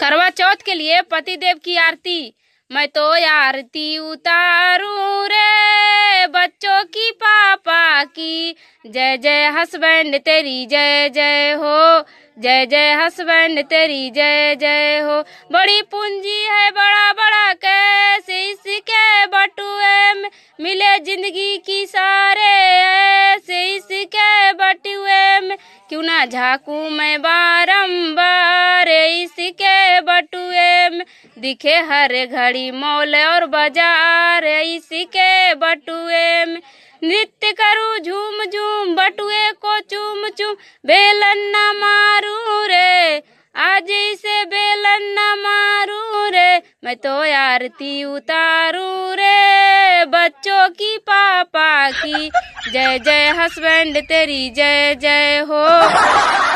करवा चौथ के लिए पति देव की आरती मैं तो आरती उतारू रे बच्चों की पापा की जय जय हस्बैंड तेरी जय जय हो जय जय हस्बैंड तेरी जय जय हो बड़ी पूंजी है बड़ा बड़ा कैसे इसके बटुए में मिले जिंदगी की सारे ऐसे इसके बटुए में क्यों ना झाकू मैं बारम दिखे हर घड़ी मॉल और बाजार इसी के बटुए में नृत्य करूँ झूम झूम बटुए को चूम चूम बेलन न मारू रे आज इसे बेलन न मारू रे मैं तो आरती उतारू रे बच्चों की पापा की जय जय हस्बैंड तेरी जय जय हो